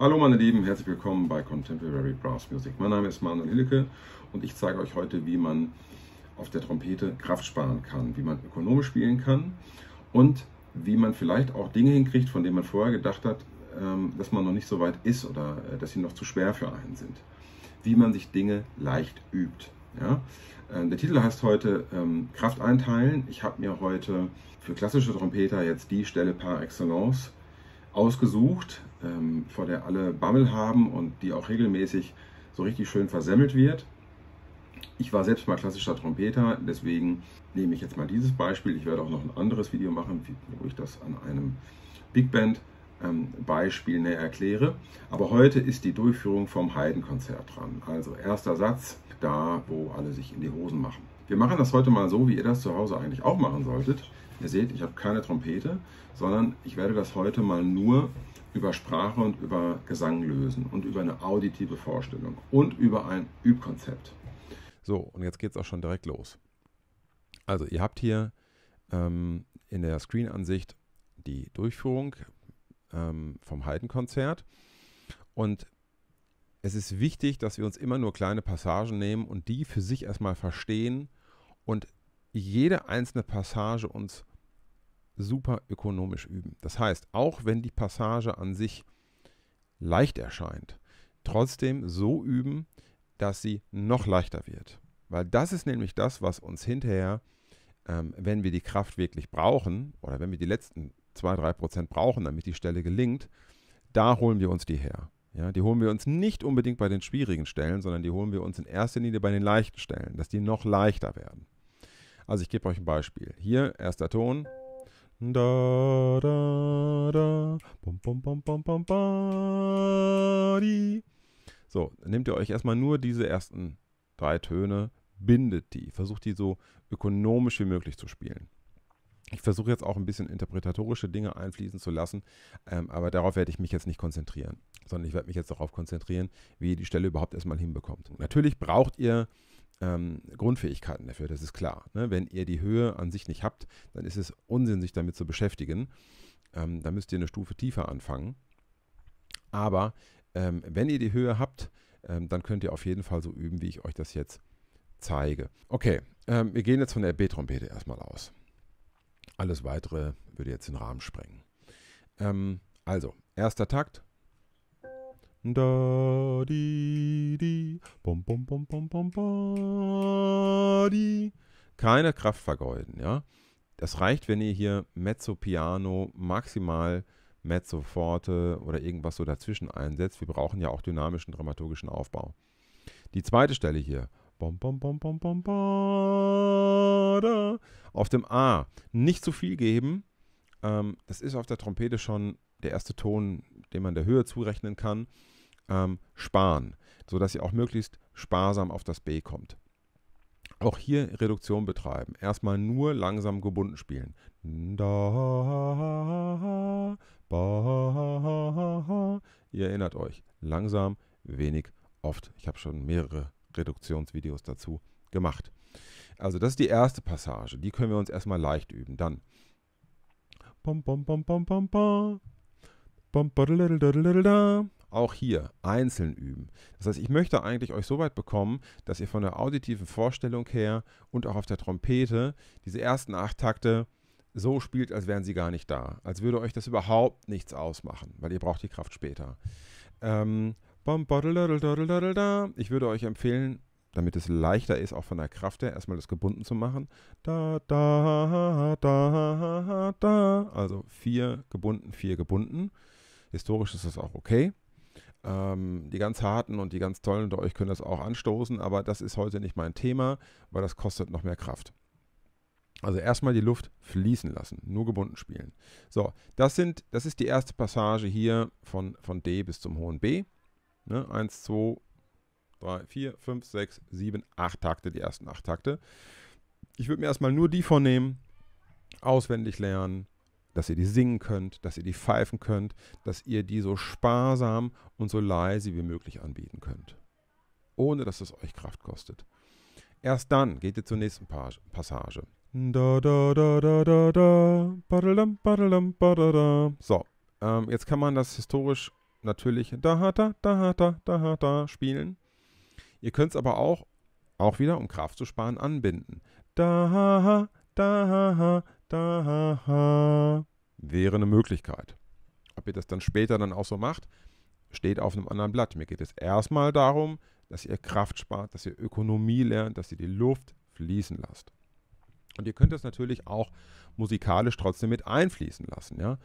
Hallo meine Lieben, herzlich willkommen bei Contemporary Brass Music. Mein Name ist Manuel Hilke und ich zeige euch heute, wie man auf der Trompete Kraft sparen kann, wie man ökonomisch spielen kann und wie man vielleicht auch Dinge hinkriegt, von denen man vorher gedacht hat, ähm, dass man noch nicht so weit ist oder äh, dass sie noch zu schwer für einen sind. Wie man sich Dinge leicht übt. Ja? Ähm, der Titel heißt heute ähm, Kraft einteilen. Ich habe mir heute für klassische Trompeter jetzt die Stelle par excellence ausgesucht, ähm, vor der alle Bammel haben und die auch regelmäßig so richtig schön versemmelt wird. Ich war selbst mal klassischer Trompeter, deswegen nehme ich jetzt mal dieses Beispiel. Ich werde auch noch ein anderes Video machen, wo ich das an einem Big Band ähm, Beispiel näher erkläre. Aber heute ist die Durchführung vom Haydn-Konzert dran. Also erster Satz, da wo alle sich in die Hosen machen. Wir machen das heute mal so, wie ihr das zu Hause eigentlich auch machen solltet. Ihr seht, ich habe keine Trompete, sondern ich werde das heute mal nur über Sprache und über Gesang lösen und über eine auditive Vorstellung und über ein Übkonzept. So, und jetzt geht es auch schon direkt los. Also ihr habt hier ähm, in der Screen-Ansicht die Durchführung ähm, vom Haydn-Konzert und es ist wichtig, dass wir uns immer nur kleine Passagen nehmen und die für sich erstmal verstehen und jede einzelne Passage uns super ökonomisch üben. Das heißt, auch wenn die Passage an sich leicht erscheint, trotzdem so üben, dass sie noch leichter wird. Weil das ist nämlich das, was uns hinterher, ähm, wenn wir die Kraft wirklich brauchen oder wenn wir die letzten 2-3% brauchen, damit die Stelle gelingt, da holen wir uns die her. Ja, die holen wir uns nicht unbedingt bei den schwierigen Stellen, sondern die holen wir uns in erster Linie bei den leichten Stellen, dass die noch leichter werden. Also ich gebe euch ein Beispiel. Hier erster Ton, da, da, da. Bum, bum, bum, bum, bum, badi. So, nehmt ihr euch erstmal nur diese ersten drei Töne, bindet die, versucht die so ökonomisch wie möglich zu spielen. Ich versuche jetzt auch ein bisschen interpretatorische Dinge einfließen zu lassen, ähm, aber darauf werde ich mich jetzt nicht konzentrieren, sondern ich werde mich jetzt darauf konzentrieren, wie ihr die Stelle überhaupt erstmal hinbekommt. Natürlich braucht ihr ähm, Grundfähigkeiten dafür, das ist klar. Ne? Wenn ihr die Höhe an sich nicht habt, dann ist es Unsinn, sich damit zu beschäftigen. Ähm, da müsst ihr eine Stufe tiefer anfangen. Aber ähm, wenn ihr die Höhe habt, ähm, dann könnt ihr auf jeden Fall so üben, wie ich euch das jetzt zeige. Okay, ähm, wir gehen jetzt von der B-Trompete erstmal aus. Alles weitere würde jetzt den Rahmen sprengen. Ähm, also, erster Takt, da, di, di. Bom, bom, bom, bom, bom, bom, di. Keine Kraft vergeuden, ja. Das reicht, wenn ihr hier Mezzo Piano maximal Mezzo Forte oder irgendwas so dazwischen einsetzt. Wir brauchen ja auch dynamischen dramaturgischen Aufbau. Die zweite Stelle hier. Bom, bom, bom, bom, bom, bom, da. Auf dem A nicht zu viel geben, ähm, das ist auf der Trompete schon der erste Ton, den man der Höhe zurechnen kann. Ähm, sparen, sodass ihr auch möglichst sparsam auf das B kommt. Auch hier Reduktion betreiben. Erstmal nur langsam gebunden spielen. Da, ba, ihr erinnert euch. Langsam, wenig, oft. Ich habe schon mehrere Reduktionsvideos dazu gemacht. Also das ist die erste Passage. Die können wir uns erstmal leicht üben. Dann auch hier einzeln üben. Das heißt, ich möchte eigentlich euch so weit bekommen, dass ihr von der auditiven Vorstellung her und auch auf der Trompete diese ersten acht Takte so spielt, als wären sie gar nicht da. Als würde euch das überhaupt nichts ausmachen, weil ihr braucht die Kraft später. Ähm, ich würde euch empfehlen, damit es leichter ist, auch von der Kraft her, erstmal das gebunden zu machen. Da, da, da, da. Also vier gebunden, vier gebunden. Historisch ist das auch okay. Ähm, die ganz harten und die ganz tollen unter euch können das auch anstoßen, aber das ist heute nicht mein Thema, weil das kostet noch mehr Kraft. Also erstmal die Luft fließen lassen, nur gebunden spielen. So, das, sind, das ist die erste Passage hier von, von D bis zum hohen B. Ne, 1, 2, 3, 4, 5, 6, 7, 8 Takte, die ersten 8 Takte. Ich würde mir erstmal nur die vornehmen, auswendig lernen, dass ihr die singen könnt, dass ihr die pfeifen könnt, dass ihr die so sparsam und so leise wie möglich anbieten könnt. Ohne dass es euch Kraft kostet. Erst dann geht ihr zur nächsten Passage. So, ähm, jetzt kann man das historisch natürlich da hat da da hat da da hat da spielen. Ihr könnt es aber auch, auch wieder, um Kraft zu sparen, anbinden. Da, da, da, da, wäre eine Möglichkeit. Ob ihr das dann später dann auch so macht, steht auf einem anderen Blatt. Mir geht es erstmal darum, dass ihr Kraft spart, dass ihr Ökonomie lernt, dass ihr die Luft fließen lasst. Und ihr könnt das natürlich auch musikalisch trotzdem mit einfließen lassen, ja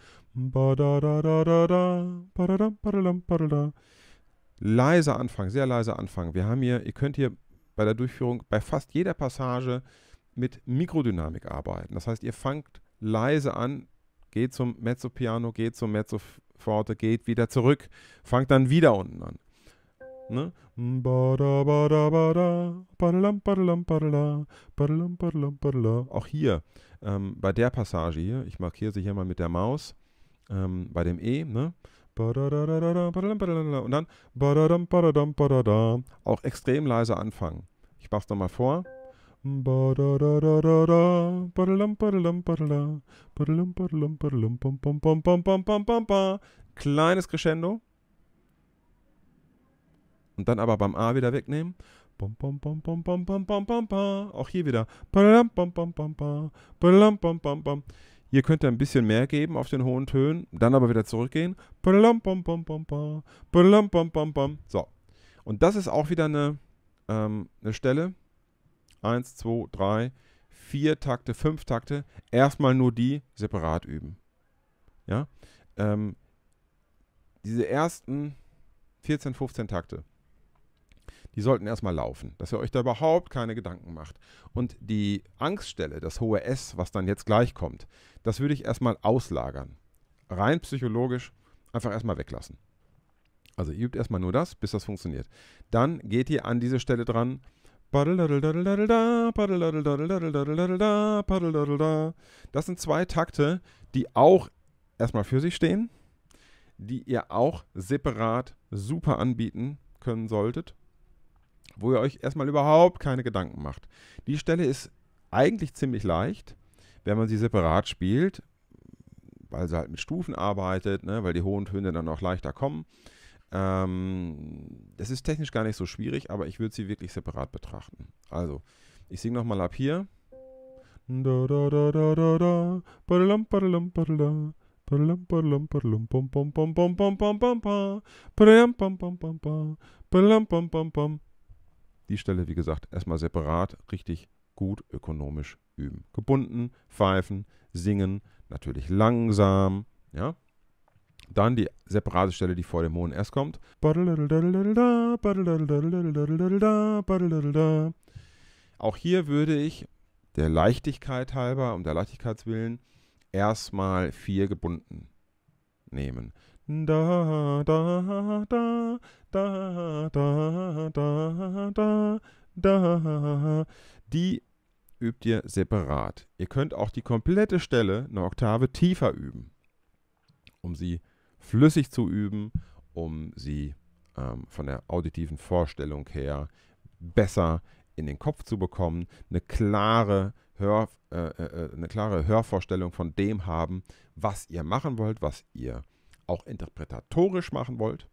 leise anfangen, sehr leise anfangen. Wir haben hier, ihr könnt hier bei der Durchführung bei fast jeder Passage mit Mikrodynamik arbeiten. Das heißt, ihr fangt leise an, geht zum Mezzopiano, geht zum Mezzoforte, geht wieder zurück, fangt dann wieder unten an. Ne? Auch hier, ähm, bei der Passage hier, ich markiere sie hier mal mit der Maus, ähm, bei dem E, ne? Und dann auch extrem leise anfangen. Ich mach's nochmal vor. Kleines Crescendo. Und dann aber beim A wieder wegnehmen. Auch hier wieder. Hier könnt ihr ein bisschen mehr geben auf den hohen Tönen, dann aber wieder zurückgehen. So. Und das ist auch wieder eine, ähm, eine Stelle. Eins, zwei, drei, vier Takte, fünf Takte. Erstmal nur die separat üben. Ja? Ähm, diese ersten 14, 15 Takte die sollten erstmal laufen, dass ihr euch da überhaupt keine Gedanken macht. Und die Angststelle, das hohe S, was dann jetzt gleich kommt, das würde ich erstmal auslagern. Rein psychologisch einfach erstmal weglassen. Also ihr übt erstmal nur das, bis das funktioniert. Dann geht ihr an diese Stelle dran. Das sind zwei Takte, die auch erstmal für sich stehen, die ihr auch separat super anbieten können solltet, wo ihr euch erstmal überhaupt keine Gedanken macht. Die Stelle ist eigentlich ziemlich leicht, wenn man sie separat spielt, weil sie halt mit Stufen arbeitet, ne, weil die hohen Töne dann auch leichter kommen. Ähm, das ist technisch gar nicht so schwierig, aber ich würde sie wirklich separat betrachten. Also, ich singe nochmal ab hier. Da, da, da, da, da, da. Die Stelle, wie gesagt, erstmal separat richtig gut ökonomisch üben. Gebunden, pfeifen, singen, natürlich langsam, ja. Dann die separate Stelle, die vor dem hohen S kommt. Auch hier würde ich der Leichtigkeit halber, um der Leichtigkeitswillen, erstmal vier gebunden nehmen. Da, da, da, da, da, da, da, da. Die übt ihr separat. Ihr könnt auch die komplette Stelle eine Oktave tiefer üben, um sie flüssig zu üben, um sie ähm, von der auditiven Vorstellung her besser in den Kopf zu bekommen, eine klare, Hör, äh, äh, äh eine klare Hörvorstellung von dem haben, was ihr machen wollt, was ihr auch interpretatorisch machen wollt.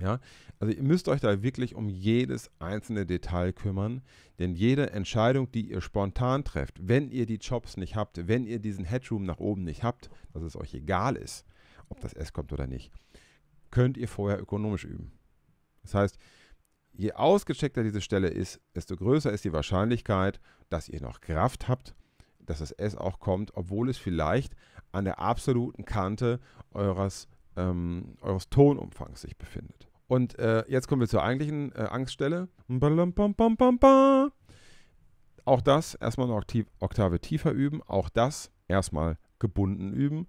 Ja, also ihr müsst euch da wirklich um jedes einzelne Detail kümmern, denn jede Entscheidung, die ihr spontan trefft, wenn ihr die Jobs nicht habt, wenn ihr diesen Headroom nach oben nicht habt, dass es euch egal ist, ob das S kommt oder nicht, könnt ihr vorher ökonomisch üben. Das heißt, je ausgecheckter diese Stelle ist, desto größer ist die Wahrscheinlichkeit, dass ihr noch Kraft habt, dass das S auch kommt, obwohl es vielleicht an der absoluten Kante eures, ähm, eures Tonumfangs sich befindet. Und äh, jetzt kommen wir zur eigentlichen äh, Angststelle. Auch das erstmal eine Oktiv Oktave tiefer üben. Auch das erstmal gebunden üben.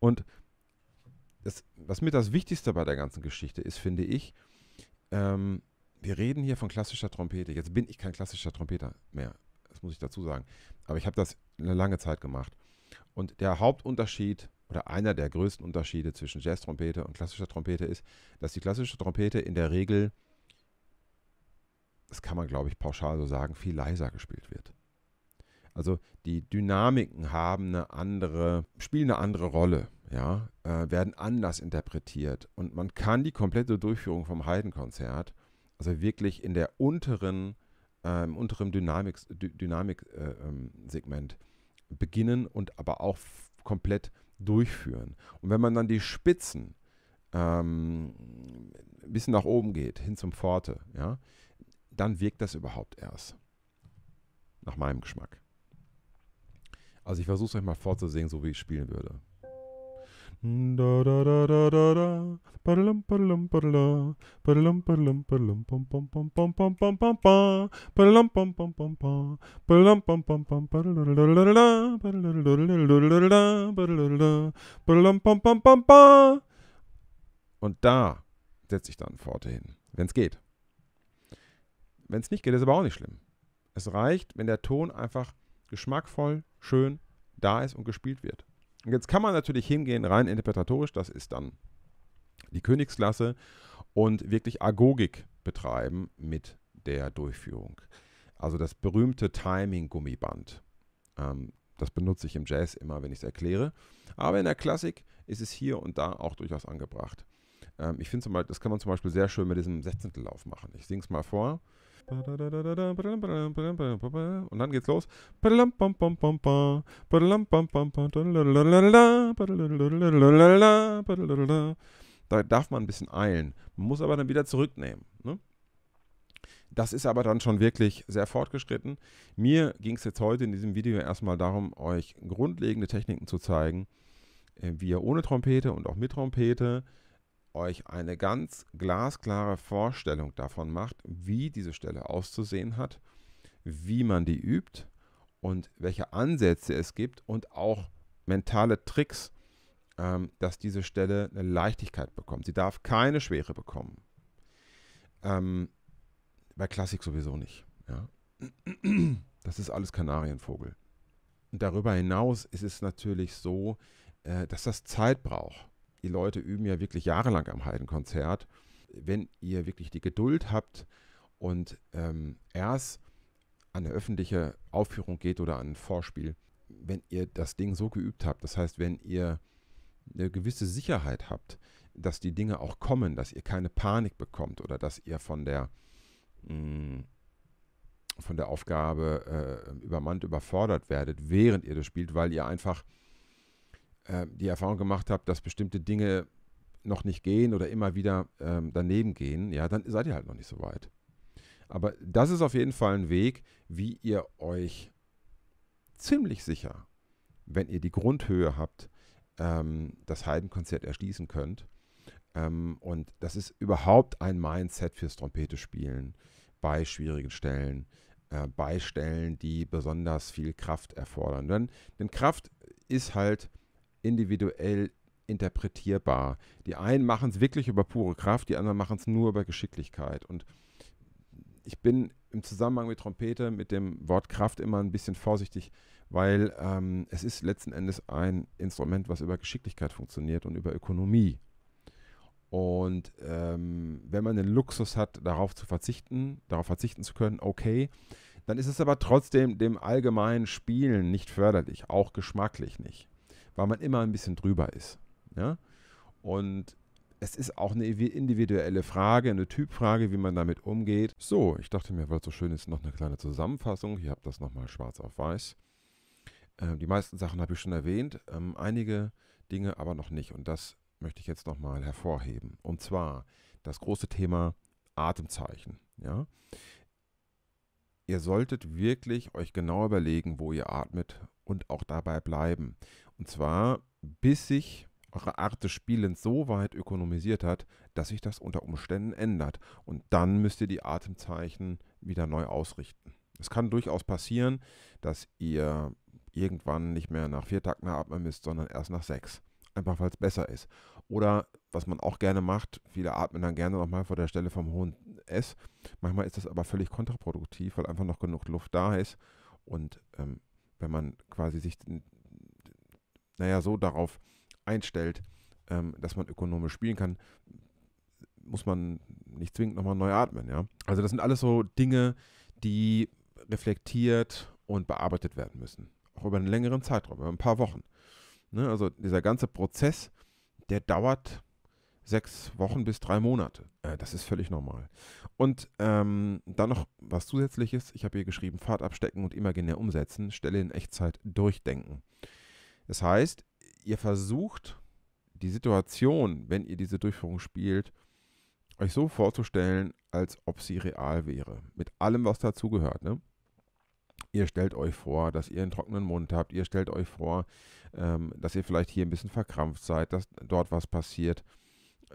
Und das, was mir das Wichtigste bei der ganzen Geschichte ist, finde ich, ähm, wir reden hier von klassischer Trompete. Jetzt bin ich kein klassischer Trompeter mehr. Das muss ich dazu sagen. Aber ich habe das eine lange Zeit gemacht. Und der Hauptunterschied oder einer der größten Unterschiede zwischen Jazztrompete und klassischer Trompete ist, dass die klassische Trompete in der Regel, das kann man glaube ich pauschal so sagen, viel leiser gespielt wird. Also die Dynamiken haben eine andere, spielen eine andere Rolle, ja, äh, werden anders interpretiert und man kann die komplette Durchführung vom Haydn-Konzert also wirklich in der unteren, äh, im unteren Dynamiksegment Dynamik, äh, ähm, beginnen und aber auch komplett durchführen. Und wenn man dann die Spitzen ähm, ein bisschen nach oben geht, hin zum Pforte, ja, dann wirkt das überhaupt erst. Nach meinem Geschmack. Also ich versuche es euch mal vorzusehen, so wie ich spielen würde. Und da setze ich dann Pforte hin, wenn es geht. Wenn es nicht geht, ist aber auch nicht schlimm. Es reicht, wenn der Ton einfach geschmackvoll, schön da ist und gespielt wird. Und jetzt kann man natürlich hingehen, rein interpretatorisch, das ist dann die Königsklasse, und wirklich Agogik betreiben mit der Durchführung. Also das berühmte Timing-Gummiband. Ähm, das benutze ich im Jazz immer, wenn ich es erkläre. Aber in der Klassik ist es hier und da auch durchaus angebracht. Ähm, ich finde, das kann man zum Beispiel sehr schön mit diesem Sechzehntellauf machen. Ich singe es mal vor. Und dann geht's los. Da darf man ein bisschen eilen. Man muss aber dann wieder zurücknehmen. Ne? Das ist aber dann schon wirklich sehr fortgeschritten. Mir ging es jetzt heute in diesem Video erstmal darum, euch grundlegende Techniken zu zeigen, äh, wie ihr ohne Trompete und auch mit Trompete euch eine ganz glasklare Vorstellung davon macht, wie diese Stelle auszusehen hat, wie man die übt und welche Ansätze es gibt und auch mentale Tricks, ähm, dass diese Stelle eine Leichtigkeit bekommt. Sie darf keine Schwere bekommen. Ähm, bei Klassik sowieso nicht. Ja. Das ist alles Kanarienvogel. Und darüber hinaus ist es natürlich so, äh, dass das Zeit braucht die Leute üben ja wirklich jahrelang am Heidenkonzert. Wenn ihr wirklich die Geduld habt und ähm, erst an eine öffentliche Aufführung geht oder an ein Vorspiel, wenn ihr das Ding so geübt habt, das heißt, wenn ihr eine gewisse Sicherheit habt, dass die Dinge auch kommen, dass ihr keine Panik bekommt oder dass ihr von der, mh, hm, von der Aufgabe äh, übermannt, überfordert werdet, während ihr das spielt, weil ihr einfach ähm, die Erfahrung gemacht habt, dass bestimmte Dinge noch nicht gehen oder immer wieder ähm, daneben gehen, ja, dann seid ihr halt noch nicht so weit. Aber das ist auf jeden Fall ein Weg, wie ihr euch ziemlich sicher, wenn ihr die Grundhöhe habt, ähm, das Heidenkonzert erschließen könnt. Ähm, und das ist überhaupt ein Mindset fürs Trompete spielen bei schwierigen Stellen, äh, bei Stellen, die besonders viel Kraft erfordern. Denn, denn Kraft ist halt individuell interpretierbar. Die einen machen es wirklich über pure Kraft, die anderen machen es nur über Geschicklichkeit. Und ich bin im Zusammenhang mit Trompete mit dem Wort Kraft immer ein bisschen vorsichtig, weil ähm, es ist letzten Endes ein Instrument, was über Geschicklichkeit funktioniert und über Ökonomie. Und ähm, wenn man den Luxus hat, darauf zu verzichten, darauf verzichten zu können, okay, dann ist es aber trotzdem dem allgemeinen Spielen nicht förderlich, auch geschmacklich nicht weil man immer ein bisschen drüber ist. Ja? Und es ist auch eine individuelle Frage, eine Typfrage, wie man damit umgeht. So, ich dachte mir, weil es so schön ist, noch eine kleine Zusammenfassung. Hier habt das nochmal schwarz auf weiß. Ähm, die meisten Sachen habe ich schon erwähnt, ähm, einige Dinge aber noch nicht. Und das möchte ich jetzt nochmal hervorheben. Und zwar das große Thema Atemzeichen. Ja? Ihr solltet wirklich euch genau überlegen, wo ihr atmet und auch dabei bleiben. Und zwar, bis sich eure Art des Spielens so weit ökonomisiert hat, dass sich das unter Umständen ändert. Und dann müsst ihr die Atemzeichen wieder neu ausrichten. Es kann durchaus passieren, dass ihr irgendwann nicht mehr nach vier Takten atmen müsst, sondern erst nach sechs. Einfach weil es besser ist. Oder was man auch gerne macht, viele atmen dann gerne nochmal vor der Stelle vom hohen S. Manchmal ist das aber völlig kontraproduktiv, weil einfach noch genug Luft da ist. Und ähm, wenn man quasi sich naja, so darauf einstellt, ähm, dass man ökonomisch spielen kann, muss man nicht zwingend nochmal neu atmen, ja. Also das sind alles so Dinge, die reflektiert und bearbeitet werden müssen. Auch über einen längeren Zeitraum, über ein paar Wochen. Ne? Also dieser ganze Prozess, der dauert sechs Wochen bis drei Monate. Äh, das ist völlig normal. Und ähm, dann noch was zusätzliches. Ich habe hier geschrieben, Fahrt abstecken und imaginär umsetzen, Stelle in Echtzeit durchdenken. Das heißt, ihr versucht die Situation, wenn ihr diese Durchführung spielt, euch so vorzustellen, als ob sie real wäre. Mit allem, was dazugehört. Ne? Ihr stellt euch vor, dass ihr einen trockenen Mund habt. Ihr stellt euch vor, ähm, dass ihr vielleicht hier ein bisschen verkrampft seid, dass dort was passiert,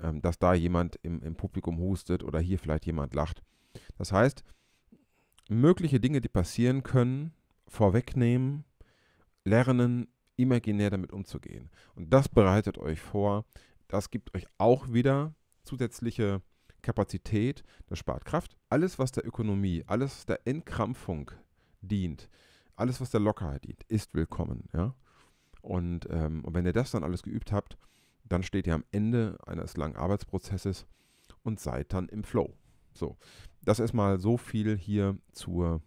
ähm, dass da jemand im, im Publikum hustet oder hier vielleicht jemand lacht. Das heißt, mögliche Dinge, die passieren können, vorwegnehmen, lernen, imaginär damit umzugehen. Und das bereitet euch vor, das gibt euch auch wieder zusätzliche Kapazität, das spart Kraft. Alles, was der Ökonomie, alles, was der Entkrampfung dient, alles, was der Lockerheit dient, ist willkommen. Ja? Und, ähm, und wenn ihr das dann alles geübt habt, dann steht ihr am Ende eines langen Arbeitsprozesses und seid dann im Flow. So, das ist mal so viel hier zur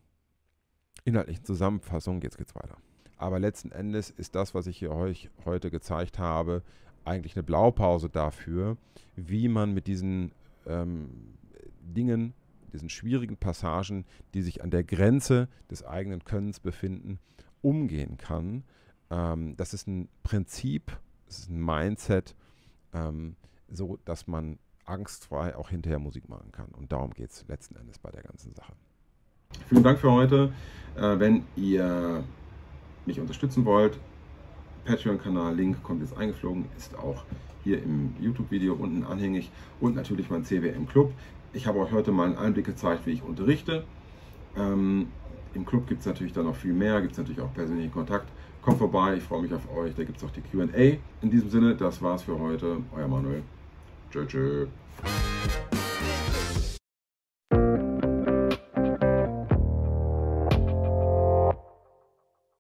inhaltlichen Zusammenfassung. Jetzt geht's weiter. Aber letzten Endes ist das, was ich hier euch heute gezeigt habe, eigentlich eine Blaupause dafür, wie man mit diesen ähm, Dingen, diesen schwierigen Passagen, die sich an der Grenze des eigenen Könnens befinden, umgehen kann. Ähm, das ist ein Prinzip, das ist ein Mindset, ähm, so dass man angstfrei auch hinterher Musik machen kann. Und darum geht es letzten Endes bei der ganzen Sache. Vielen Dank für heute. Äh, wenn ihr mich unterstützen wollt, Patreon-Kanal, Link kommt jetzt eingeflogen, ist auch hier im YouTube-Video unten anhängig und natürlich mein CWM-Club. Ich habe euch heute mal einen Einblick gezeigt, wie ich unterrichte. Ähm, Im Club gibt es natürlich dann noch viel mehr, gibt es natürlich auch persönlichen Kontakt. Kommt vorbei, ich freue mich auf euch, da gibt es auch die QA. In diesem Sinne, das war's für heute. Euer Manuel. Tschö, tschö.